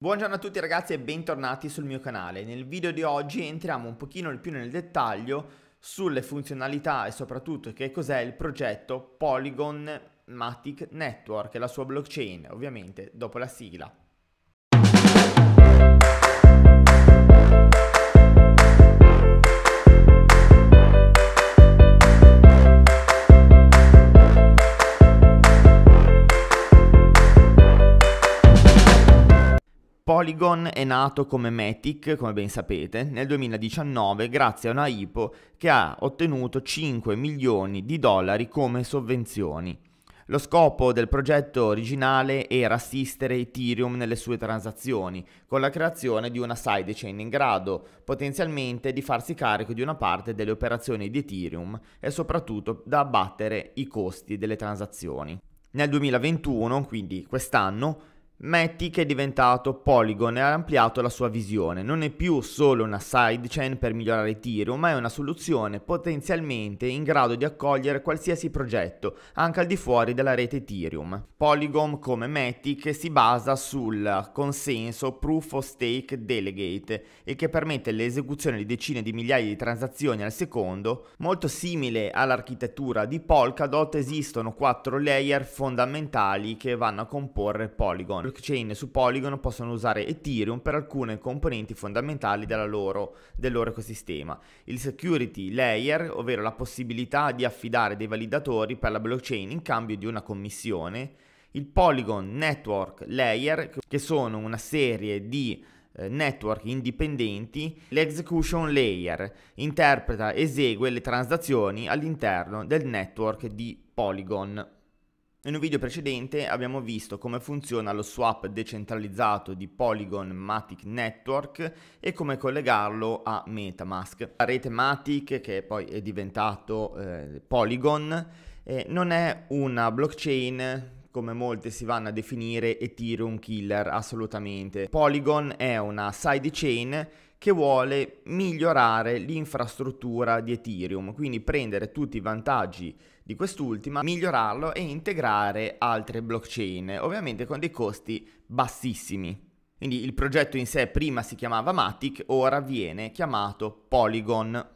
Buongiorno a tutti ragazzi e bentornati sul mio canale. Nel video di oggi entriamo un pochino più nel dettaglio sulle funzionalità e soprattutto che cos'è il progetto Polygon Matic Network, la sua blockchain, ovviamente dopo la sigla. Polygon è nato come Matic, come ben sapete, nel 2019 grazie a una IPO che ha ottenuto 5 milioni di dollari come sovvenzioni. Lo scopo del progetto originale era assistere Ethereum nelle sue transazioni, con la creazione di una sidechain in grado potenzialmente di farsi carico di una parte delle operazioni di Ethereum e soprattutto da abbattere i costi delle transazioni. Nel 2021, quindi quest'anno, Metti che è diventato Polygon e ha ampliato la sua visione, non è più solo una sidechain per migliorare Ethereum, ma è una soluzione potenzialmente in grado di accogliere qualsiasi progetto, anche al di fuori della rete Ethereum. Polygon come Matic si basa sul consenso Proof of Stake Delegate e che permette l'esecuzione di decine di migliaia di transazioni al secondo, molto simile all'architettura di Polkadot esistono quattro layer fondamentali che vanno a comporre Polygon blockchain su Polygon possono usare Ethereum per alcune componenti fondamentali loro, del loro ecosistema. Il security layer, ovvero la possibilità di affidare dei validatori per la blockchain in cambio di una commissione. Il Polygon Network Layer, che sono una serie di eh, network indipendenti, l'execution layer interpreta, esegue le transazioni all'interno del network di Polygon. In un video precedente abbiamo visto come funziona lo swap decentralizzato di Polygon Matic Network e come collegarlo a Metamask. La rete Matic, che poi è diventato eh, Polygon, eh, non è una blockchain come molte si vanno a definire, Ethereum killer assolutamente. Polygon è una sidechain che vuole migliorare l'infrastruttura di Ethereum, quindi prendere tutti i vantaggi di quest'ultima, migliorarlo e integrare altre blockchain, ovviamente con dei costi bassissimi. Quindi il progetto in sé prima si chiamava Matic, ora viene chiamato Polygon.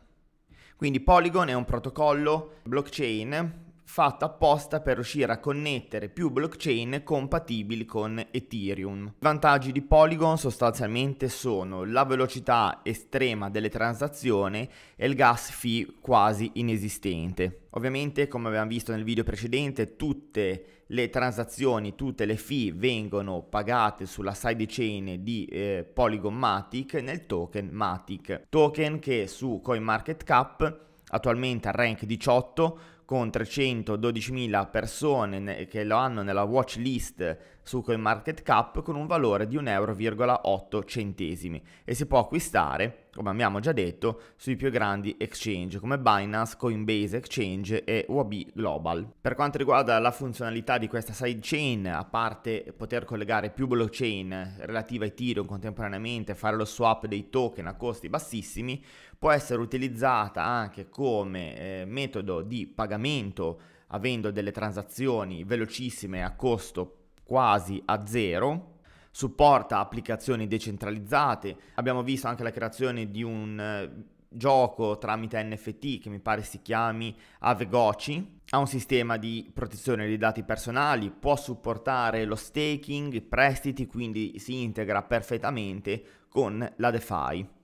Quindi Polygon è un protocollo blockchain fatto apposta per riuscire a connettere più blockchain compatibili con Ethereum. I vantaggi di Polygon sostanzialmente sono la velocità estrema delle transazioni e il gas fee quasi inesistente. Ovviamente, come abbiamo visto nel video precedente, tutte le transazioni, tutte le fee vengono pagate sulla sidechain di eh, Polygon Matic nel token Matic, token che su CoinMarketCap attualmente al rank 18 con 312.000 persone che lo hanno nella watch list su CoinMarketCap con un valore di 1,8 centesimi e si può acquistare, come abbiamo già detto, sui più grandi exchange come Binance, Coinbase Exchange e UAB Global. Per quanto riguarda la funzionalità di questa sidechain, a parte poter collegare più blockchain relative a Ethereum contemporaneamente fare lo swap dei token a costi bassissimi, può essere utilizzata anche come eh, metodo di pagamento pagamento avendo delle transazioni velocissime a costo quasi a zero, supporta applicazioni decentralizzate, abbiamo visto anche la creazione di un eh, gioco tramite NFT che mi pare si chiami Avegoci, ha un sistema di protezione dei dati personali, può supportare lo staking, i prestiti, quindi si integra perfettamente con la DeFi.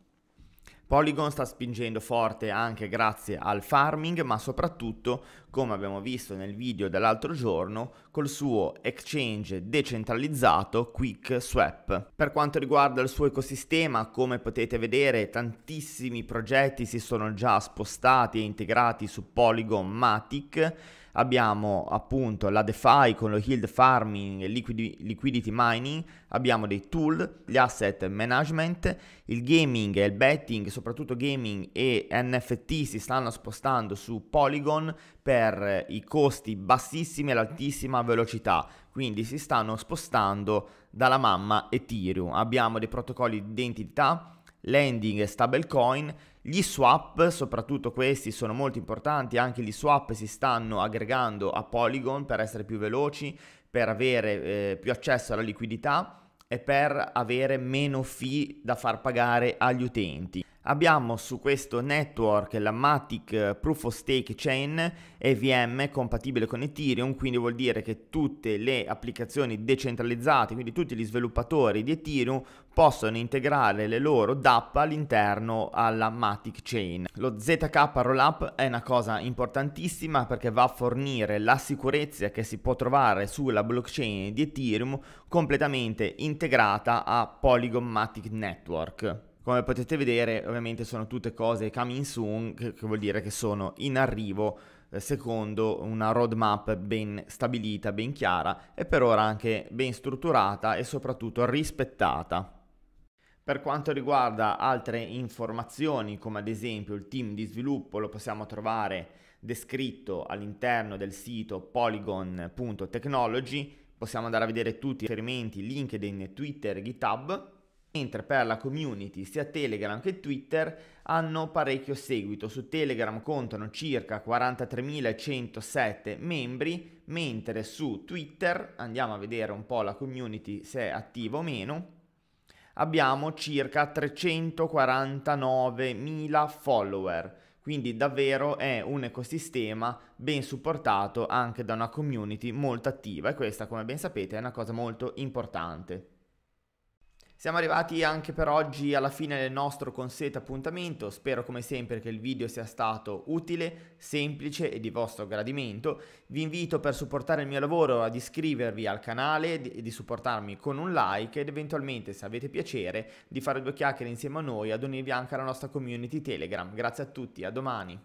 Polygon sta spingendo forte anche grazie al farming, ma soprattutto, come abbiamo visto nel video dell'altro giorno, col suo exchange decentralizzato QuickSwap. Per quanto riguarda il suo ecosistema, come potete vedere, tantissimi progetti si sono già spostati e integrati su Polygon Matic abbiamo appunto la DeFi con lo yield farming e liquidity mining, abbiamo dei tool, gli asset management, il gaming e il betting, soprattutto gaming e NFT si stanno spostando su Polygon per i costi bassissimi e l'altissima velocità, quindi si stanno spostando dalla mamma Ethereum. Abbiamo dei protocolli di identità, lending e stablecoin gli swap, soprattutto questi, sono molto importanti, anche gli swap si stanno aggregando a Polygon per essere più veloci, per avere eh, più accesso alla liquidità e per avere meno fee da far pagare agli utenti. Abbiamo su questo network la Matic eh, Proof of Stake Chain EVM compatibile con Ethereum, quindi vuol dire che tutte le applicazioni decentralizzate, quindi tutti gli sviluppatori di Ethereum possono integrare le loro DAP all'interno alla Matic Chain. Lo ZK Rollup è una cosa importantissima perché va a fornire la sicurezza che si può trovare sulla blockchain di Ethereum completamente integrata a Polygon Matic Network. Come potete vedere, ovviamente sono tutte cose coming soon, che, che vuol dire che sono in arrivo eh, secondo una roadmap ben stabilita, ben chiara e per ora anche ben strutturata e soprattutto rispettata. Per quanto riguarda altre informazioni, come ad esempio il team di sviluppo, lo possiamo trovare descritto all'interno del sito polygon.technology. Possiamo andare a vedere tutti i riferimenti LinkedIn, Twitter, GitHub Mentre per la community sia Telegram che Twitter hanno parecchio seguito, su Telegram contano circa 43.107 membri, mentre su Twitter, andiamo a vedere un po' la community se è attiva o meno, abbiamo circa 349.000 follower, quindi davvero è un ecosistema ben supportato anche da una community molto attiva e questa come ben sapete è una cosa molto importante. Siamo arrivati anche per oggi alla fine del nostro consueto appuntamento, spero come sempre che il video sia stato utile, semplice e di vostro gradimento. Vi invito per supportare il mio lavoro ad iscrivervi al canale e di supportarmi con un like ed eventualmente se avete piacere di fare due chiacchiere insieme a noi ad unirvi anche alla nostra community Telegram. Grazie a tutti, a domani!